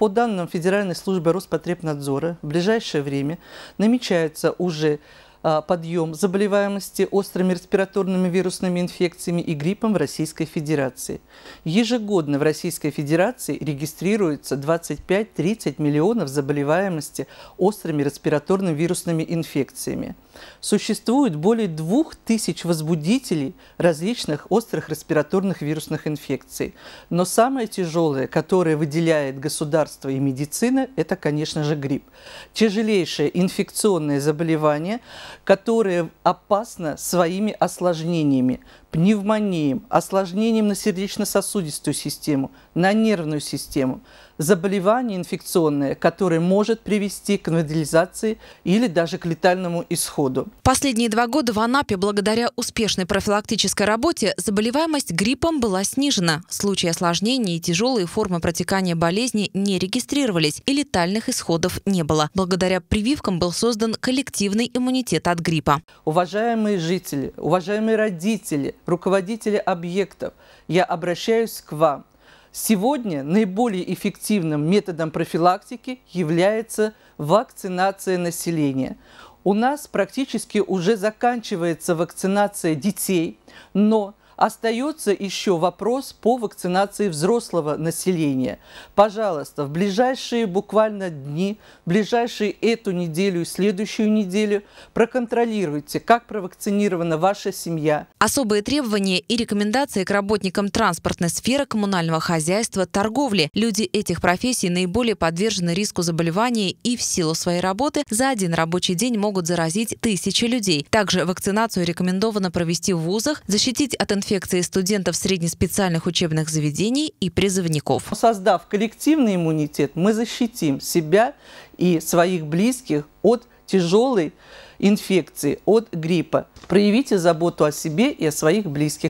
По данным Федеральной службы Роспотребнадзора, в ближайшее время намечается уже а, подъем заболеваемости острыми респираторными вирусными инфекциями и гриппом в Российской Федерации. Ежегодно в Российской Федерации регистрируется 25-30 миллионов заболеваемости острыми респираторными вирусными инфекциями. Существует более двух тысяч возбудителей различных острых респираторных вирусных инфекций. Но самое тяжелое, которое выделяет государство и медицина, это, конечно же, грипп. Тяжелейшее инфекционное заболевание, которое опасно своими осложнениями, пневмонией, осложнением на сердечно-сосудистую систему, на нервную систему – заболевание инфекционное, которое может привести к нодилизации или даже к летальному исходу. Последние два года в Анапе благодаря успешной профилактической работе заболеваемость гриппом была снижена. Случаи осложнений и тяжелые формы протекания болезни не регистрировались и летальных исходов не было. Благодаря прививкам был создан коллективный иммунитет от гриппа. Уважаемые жители, уважаемые родители, руководители объектов, я обращаюсь к вам – Сегодня наиболее эффективным методом профилактики является вакцинация населения. У нас практически уже заканчивается вакцинация детей, но Остается еще вопрос по вакцинации взрослого населения. Пожалуйста, в ближайшие буквально дни, в ближайшие эту неделю и следующую неделю проконтролируйте, как провакцинирована ваша семья. Особые требования и рекомендации к работникам транспортной сферы, коммунального хозяйства, торговли. Люди этих профессий наиболее подвержены риску заболеваний и в силу своей работы за один рабочий день могут заразить тысячи людей. Также вакцинацию рекомендовано провести в вузах, защитить от инфекции инфекции студентов среднеспециальных учебных заведений и призывников. Создав коллективный иммунитет, мы защитим себя и своих близких от тяжелой инфекции, от гриппа. Проявите заботу о себе и о своих близких.